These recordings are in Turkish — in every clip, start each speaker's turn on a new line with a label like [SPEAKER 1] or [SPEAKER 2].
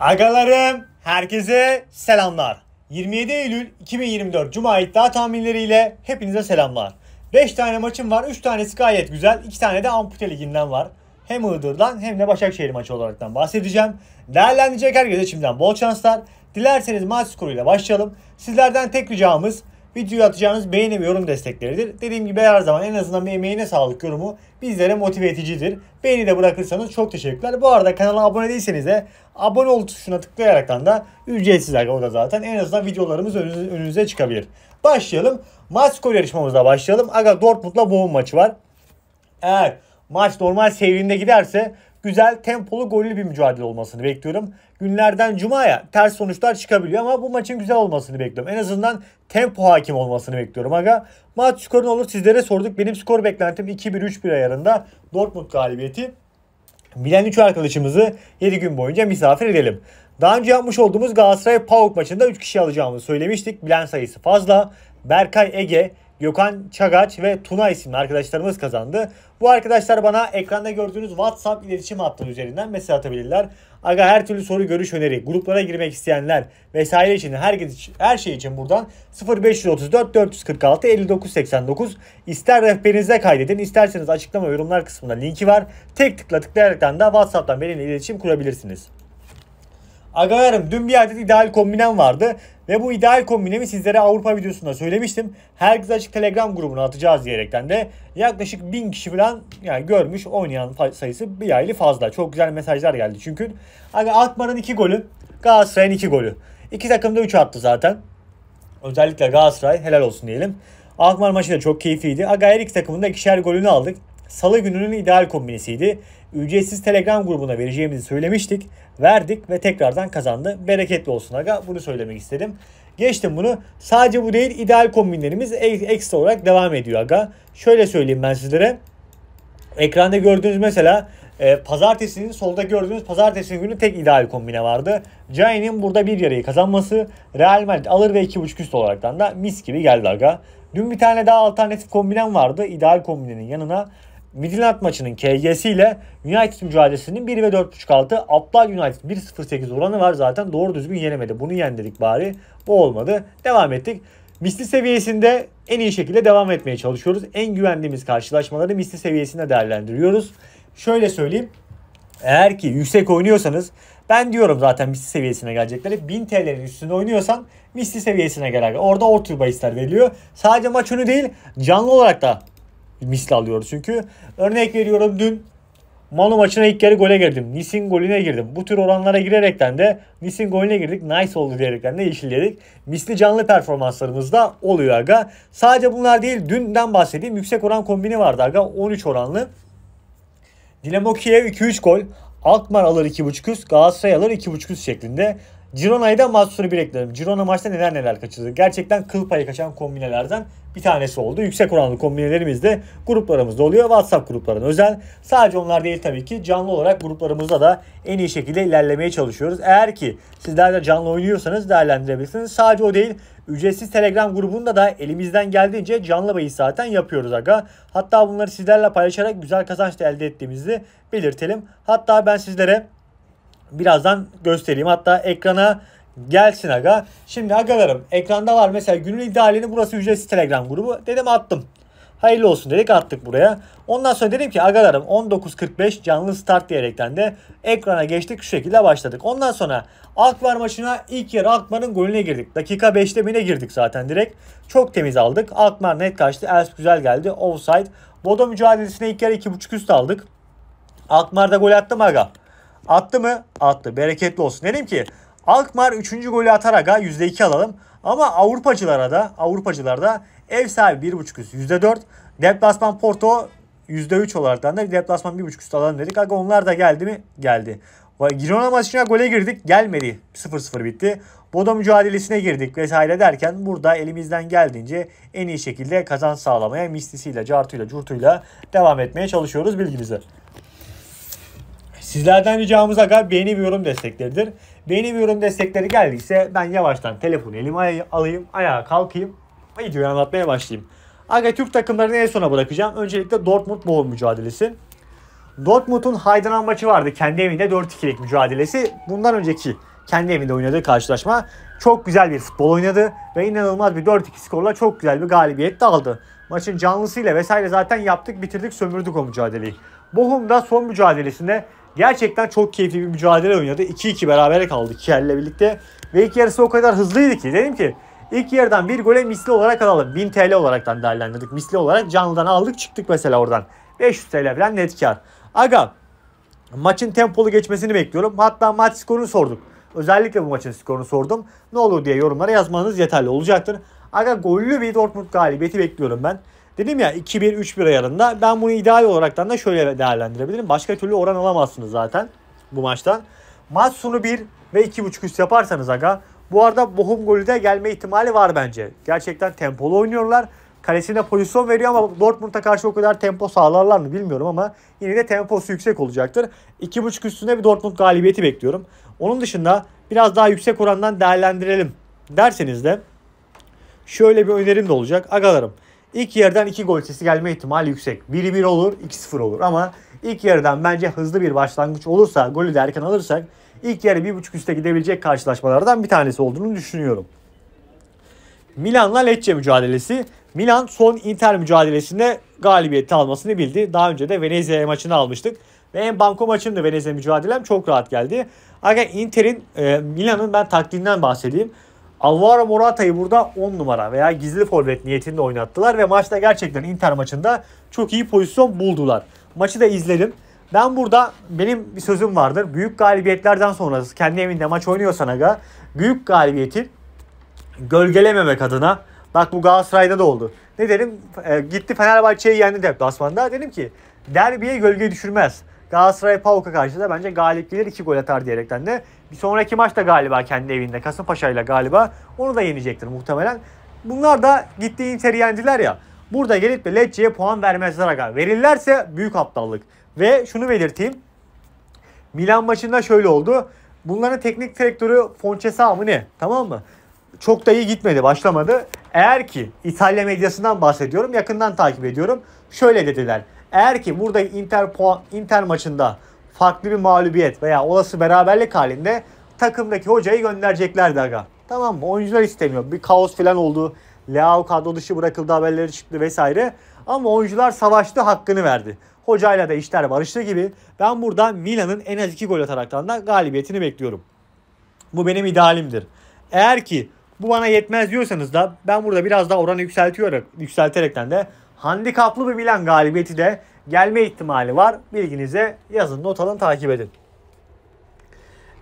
[SPEAKER 1] Agalarım, herkese selamlar. 27 Eylül 2024 Cuma iddia tahminleriyle hepinize selamlar. 5 tane maçım var, 3 tanesi gayet güzel, 2 tane de ampute liginden var. Hem Iğdır'dan hem de Başakşehir maçı olaraktan bahsedeceğim. Değerlendirecek herkese şimdiden bol şanslar. Dilerseniz maç skoruyla başlayalım. Sizlerden tek ricamız videoyu atacağınız beğeni ve yorum destekleridir. Dediğim gibi her zaman en azından bir emeğine sağlık yorumu bizlere motive edicidir. Beğeni de bırakırsanız çok teşekkürler. Bu arada kanala abone değilseniz de abone ol tuşuna tıklayarak da ücretsiz o da zaten en azından videolarımız önünüze, önünüze çıkabilir. Başlayalım. Maç skor yarışmamızla başlayalım. Aga Dortmund'la boğum maçı var. Eğer maç normal seyrinde giderse güzel tempolu gollü bir mücadele olmasını bekliyorum. Günlerden cumaya ters sonuçlar çıkabiliyor ama bu maçın güzel olmasını bekliyorum. En azından tempo hakim olmasını bekliyorum aga. Maç skoru ne olur sizlere sorduk. Benim skor beklentim 2-1-3-1 ayarında Dortmund galibiyeti. Bilen 3 arkadaşımızı 7 gün boyunca misafir edelim. Daha önce yapmış olduğumuz Galatasaray-Pauk maçında 3 kişi alacağımızı söylemiştik. Bilen sayısı fazla. Berkay Ege, Gökhan Çagaç ve Tuna isimli arkadaşlarımız kazandı. Bu arkadaşlar bana ekranda gördüğünüz WhatsApp iletişim hattı üzerinden mesaj atabilirler. Aga her türlü soru, görüş, öneri, gruplara girmek isteyenler vesaire için herkes için, her şey için buradan 0534 446 5989 ister rehberinize kaydedin isterseniz açıklama yorumlar kısmında linki var. Tek tıkla tıklayaraktan da WhatsApp'tan benimle iletişim kurabilirsiniz. Agalarım dün bir adet ideal kombinem vardı. Ve bu ideal kombinemi sizlere Avrupa videosunda söylemiştim. Herkes açık Telegram grubuna atacağız diyerekten de yaklaşık 1000 kişi falan yani görmüş oynayan sayısı bir aylı fazla. Çok güzel mesajlar geldi çünkü. Hani Akmar'ın 2 golü, Galatasaray'ın 2 golü. İki takım da 3 attı zaten. Özellikle Galatasaray helal olsun diyelim. Akmar maçı da çok keyifliydi. Aga her iki takımın da ikişer golünü aldık. Salı gününün ideal kombinisiydi ücretsiz Telegram grubuna vereceğimizi söylemiştik. Verdik ve tekrardan kazandı. Bereketli olsun aga. Bunu söylemek istedim. Geçtim bunu. Sadece bu değil ideal kombinlerimiz ekstra olarak devam ediyor aga. Şöyle söyleyeyim ben sizlere. Ekranda gördüğünüz mesela e, pazartesinin solda gördüğünüz pazartesi günü tek ideal kombine vardı. Cain'in burada bir yarayı kazanması Real Madrid alır ve 2.5 üst olaraktan da mis gibi geldi aga. Dün bir tane daha alternatif kombinem vardı ideal kombinenin yanına. Midland maçının KG'si ile United mücadelesinin 1 ve 4.5 altı. Aptal United 1.08 oranı var zaten doğru düzgün yenemedi. Bunu yen bari. Bu olmadı. Devam ettik. Misli seviyesinde en iyi şekilde devam etmeye çalışıyoruz. En güvendiğimiz karşılaşmaları misli seviyesinde değerlendiriyoruz. Şöyle söyleyeyim. Eğer ki yüksek oynuyorsanız ben diyorum zaten misli seviyesine gelecekleri. 1000 TL'nin üstünde oynuyorsan misli seviyesine gelir. Orada orta bahisler veriliyor. Sadece maç önü değil canlı olarak da misli alıyoruz çünkü. Örnek veriyorum dün Manu maçına ilk kere gole girdim. Nis'in golüne girdim. Bu tür oranlara girerekten de Nis'in golüne girdik. Nice oldu diyerekten de yeşilledik. Misli canlı performanslarımız da oluyor aga. Sadece bunlar değil. Dünden bahsedeyim. Yüksek oran kombini vardı aga. 13 oranlı. Dinamo Kiev 2-3 gol. Alkmaar alır 2.5 üst, Galatasaray alır 2.5 üst şeklinde. Girona'yı da maç bir ekledim. Girona maçta neler neler kaçırdı. Gerçekten kıl payı kaçan kombinelerden bir tanesi oldu. Yüksek oranlı kombinelerimiz de gruplarımızda oluyor. WhatsApp gruplarına özel. Sadece onlar değil tabii ki. Canlı olarak gruplarımızda da en iyi şekilde ilerlemeye çalışıyoruz. Eğer ki sizler de canlı oynuyorsanız değerlendirebilirsiniz. Sadece o değil. Ücretsiz Telegram grubunda da elimizden geldiğince canlı bahis zaten yapıyoruz aga. Hatta bunları sizlerle paylaşarak güzel kazanç da elde ettiğimizi belirtelim. Hatta ben sizlere Birazdan göstereyim. Hatta ekrana gelsin aga. Şimdi agalarım ekranda var mesela günün idealini burası ücretsiz Telegram grubu. Dedim attım. Hayırlı olsun dedik attık buraya. Ondan sonra dedim ki agalarım 19.45 canlı start diyerekten de ekrana geçtik şu şekilde başladık. Ondan sonra Akbar maçına ilk yarı Akbar'ın golüne girdik. Dakika 5'te bine girdik zaten direkt. Çok temiz aldık. Akbar net kaçtı. Els güzel geldi. Offside. Bodo mücadelesine ilk yarı 2.5 üst aldık. Akmar'da gol attım aga. Attı mı? Attı. Bereketli olsun. Dedim ki Alkmar 3. golü atarak ha %2 alalım. Ama Avrupacılara da Avrupacılarda ev sahibi 1.5 üst %4. Deplasman Porto %3 olaraktan da deplasman 1.5 üst alalım dedik. Aga onlar da geldi mi? Geldi. Girona maçına gole girdik. Gelmedi. 0-0 bitti. Bodo mücadelesine girdik vesaire derken burada elimizden geldiğince en iyi şekilde kazanç sağlamaya mistisiyle, cartuyla, curtuyla devam etmeye çalışıyoruz bilginize. Sizlerden ricamız aga beğeni ve yorum destekleridir. Beğeni ve yorum destekleri geldiyse ben yavaştan telefonu elime alayım, ayağa kalkayım, videoyu anlatmaya başlayayım. Aga Türk takımlarını en sona bırakacağım. Öncelikle Dortmund Boğul mücadelesi. Dortmund'un Haydanan maçı vardı. Kendi evinde 4-2'lik mücadelesi. Bundan önceki kendi evinde oynadığı karşılaşma çok güzel bir futbol oynadı ve inanılmaz bir 4-2 skorla çok güzel bir galibiyet de aldı. Maçın canlısıyla vesaire zaten yaptık bitirdik sömürdük o mücadeleyi. Bochum da son mücadelesinde Gerçekten çok keyifli bir mücadele oynadı. 2-2 berabere kaldı Kiel'le birlikte. Ve ilk yarısı o kadar hızlıydı ki dedim ki ilk yarıdan bir gole misli olarak alalım. 1000 TL olaraktan değerlendirdik. Misli olarak canlıdan aldık çıktık mesela oradan. 500 TL falan net kar. Aga maçın tempolu geçmesini bekliyorum. Hatta maç skorunu sorduk. Özellikle bu maçın skorunu sordum. Ne olur diye yorumlara yazmanız yeterli olacaktır. Aga gollü bir Dortmund galibiyeti bekliyorum ben. Dedim ya 2-1-3-1 ayarında. Ben bunu ideal olaraktan da şöyle değerlendirebilirim. Başka türlü oran alamazsınız zaten bu maçtan. Maç sonu 1 ve 2.5 üst yaparsanız aga. Bu arada Bohum golü de gelme ihtimali var bence. Gerçekten tempolu oynuyorlar. Kalesine pozisyon veriyor ama Dortmund'a karşı o kadar tempo sağlarlar mı bilmiyorum ama yine de temposu yüksek olacaktır. 2.5 üstünde bir Dortmund galibiyeti bekliyorum. Onun dışında biraz daha yüksek orandan değerlendirelim derseniz de şöyle bir önerim de olacak. Agalarım İlk yerden iki gol sesi gelme ihtimali yüksek. 1-1 olur, 2-0 olur ama ilk yerden bence hızlı bir başlangıç olursa, golü de erken alırsak ilk yarı 1.5 üste gidebilecek karşılaşmalardan bir tanesi olduğunu düşünüyorum. Milan'la Lecce mücadelesi. Milan son Inter mücadelesinde galibiyeti almasını bildi. Daha önce de Venezia maçını almıştık. Ve en banko da Venezia mücadelem çok rahat geldi. Ancak Inter'in, e, Milan'ın ben taktiğinden bahsedeyim. Alvaro Morata'yı burada 10 numara veya gizli forvet niyetinde oynattılar ve maçta gerçekten Inter maçında çok iyi pozisyon buldular. Maçı da izledim. Ben burada benim bir sözüm vardır. Büyük galibiyetlerden sonra kendi evinde maç oynuyorsan aga büyük galibiyeti gölgelememek adına bak bu Galatasaray'da da oldu. Ne dedim? E, gitti Fenerbahçe'yi yendi deplasmanda. Dedim ki derbiye gölge düşürmez. Galatasaray pauka karşı da bence galip gelir 2 gol atar diyerekten de bir sonraki maç da galiba kendi evinde Kasımpaşa ile galiba onu da yenecektir muhtemelen. Bunlar da gitti Inter'i yendiler ya. Burada gelip de Lecce'ye puan vermezler aga. Verirlerse büyük aptallık. Ve şunu belirteyim. Milan maçında şöyle oldu. Bunların teknik direktörü Fonseca mı ne? Tamam mı? Çok da iyi gitmedi, başlamadı. Eğer ki İtalya medyasından bahsediyorum, yakından takip ediyorum. Şöyle dediler. Eğer ki burada Inter puan Inter maçında farklı bir mağlubiyet veya olası beraberlik halinde takımdaki hocayı göndereceklerdi aga. Tamam mı? Oyuncular istemiyor. Bir kaos falan oldu. Leao kadro dışı bırakıldı haberleri çıktı vesaire. Ama oyuncular savaştı hakkını verdi. Hocayla da işler barıştı gibi. Ben burada Milan'ın en az 2 gol ataraktan da galibiyetini bekliyorum. Bu benim idealimdir. Eğer ki bu bana yetmez diyorsanız da ben burada biraz daha oranı yükseltiyorum. Yükselterekten de handikaplı bir Milan galibiyeti de gelme ihtimali var. Bilginize yazın, not alın, takip edin.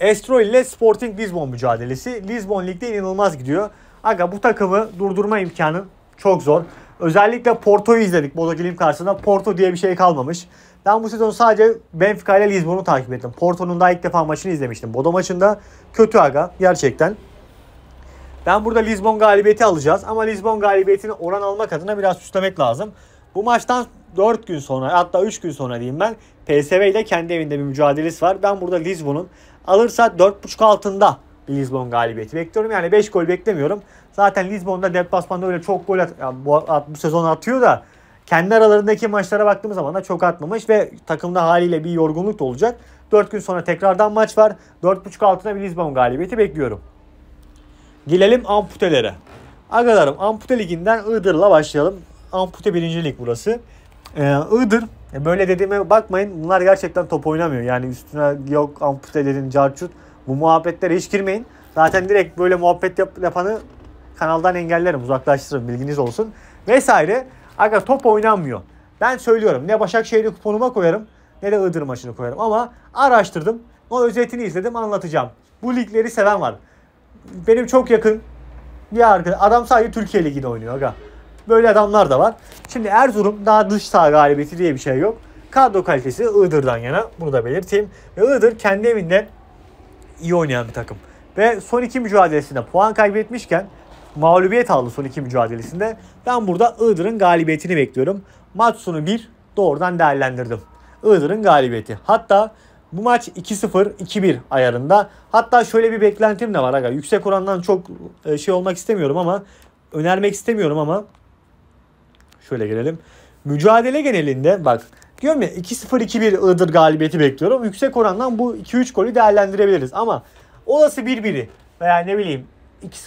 [SPEAKER 1] Estroil ile Sporting Lisbon mücadelesi. Lisbon Lig'de inanılmaz gidiyor. Aga bu takımı durdurma imkanı çok zor. Özellikle Porto'yu izledik Bodo Glim karşısında. Porto diye bir şey kalmamış. Ben bu sezon sadece Benfica ile Lisbon'u takip ettim. Porto'nun daha ilk defa maçını izlemiştim. Bodo maçında kötü aga gerçekten. Ben burada Lisbon galibiyeti alacağız ama Lisbon galibiyetini oran almak adına biraz süslemek lazım. Bu maçtan 4 gün sonra hatta 3 gün sonra diyeyim ben PSV ile kendi evinde bir mücadelesi var. Ben burada Lisbon'un alırsa 4.5 altında bir Lisbon galibiyeti bekliyorum. Yani 5 gol beklemiyorum. Zaten Lisbon'da deplasmanda öyle çok gol at, bu, at, bu sezon atıyor da kendi aralarındaki maçlara baktığımız zaman da çok atmamış ve takımda haliyle bir yorgunluk da olacak. 4 gün sonra tekrardan maç var. 4.5 altına bir Lisbon galibiyeti bekliyorum. Gelelim amputelere. Agalarım ampute liginden Iğdır'la başlayalım. Ampute birinci lig burası. Ee, Iğdır e, böyle dediğime bakmayın bunlar gerçekten top oynamıyor. Yani üstüne yok ampute dedin carçut. Bu muhabbetlere hiç girmeyin. Zaten direkt böyle muhabbet yap, yapanı kanaldan engellerim uzaklaştırırım bilginiz olsun. Vesaire. Aga top oynanmıyor. Ben söylüyorum ne Başakşehir'i kuponuma koyarım ne de Iğdır maçını koyarım. Ama araştırdım. O özetini izledim anlatacağım. Bu ligleri seven var benim çok yakın bir arkadaş. Adam sadece Türkiye Ligi'nde oynuyor aga. Böyle adamlar da var. Şimdi Erzurum daha dış saha galibiyeti diye bir şey yok. Kadro kalitesi Iğdır'dan yana. Bunu da belirteyim. Ve Iğdır kendi evinde iyi oynayan bir takım. Ve son iki mücadelesinde puan kaybetmişken mağlubiyet aldı son iki mücadelesinde. Ben burada Iğdır'ın galibiyetini bekliyorum. Maç bir doğrudan değerlendirdim. Iğdır'ın galibiyeti. Hatta bu maç 2-0, 2-1 ayarında. Hatta şöyle bir beklentim de var aga. Yüksek orandan çok e, şey olmak istemiyorum ama önermek istemiyorum ama şöyle gelelim. Mücadele genelinde bak diyorum ya 2-0 2-1 Iğdır galibiyeti bekliyorum. Yüksek orandan bu 2-3 golü değerlendirebiliriz ama olası 1-1'i veya ne bileyim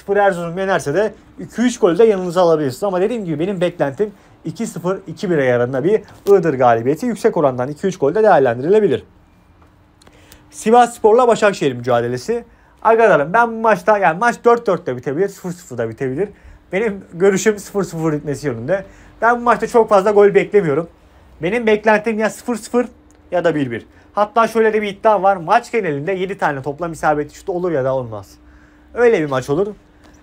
[SPEAKER 1] 2-0 Erzurum yenerse de 2-3 golü de yanınıza alabilirsiniz. Ama dediğim gibi benim beklentim 2-0 2-1 ayarında bir Iğdır galibiyeti yüksek orandan 2-3 golde değerlendirilebilir. Sivas Spor'la Başakşehir mücadelesi. Arkadaşlarım ben bu maçta yani maç 4-4'te bitebilir, 0-0'da bitebilir. Benim görüşüm 0-0 bitmesi yönünde. Ben bu maçta çok fazla gol beklemiyorum. Benim beklentim ya 0-0 ya da 1-1. Hatta şöyle de bir iddiam var. Maç genelinde 7 tane toplam isabetli şut olur ya da olmaz. Öyle bir maç olur.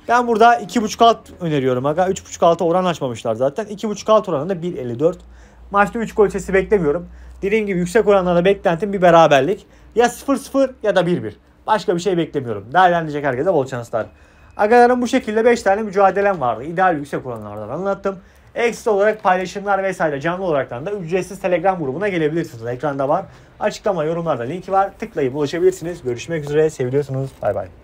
[SPEAKER 1] Ben burada 2.5 alt öneriyorum. Aga 3.5 altı oran açmamışlar zaten. 2.5 alt oranında 1.54. Maçta 3 gol sesi beklemiyorum. Dediğim gibi yüksek oranlarda beklentim bir beraberlik. Ya 0-0 ya da 1-1. Başka bir şey beklemiyorum. Değerlendirecek herkese bol şanslar. Agaların bu şekilde 5 tane mücadelem vardı. İdeal yüksek oranlardan anlattım. Ekstra olarak paylaşımlar vesaire canlı olarak da ücretsiz Telegram grubuna gelebilirsiniz. Ekranda var. Açıklama yorumlarda linki var. Tıklayıp ulaşabilirsiniz. Görüşmek üzere. Seviyorsunuz. Bay bay.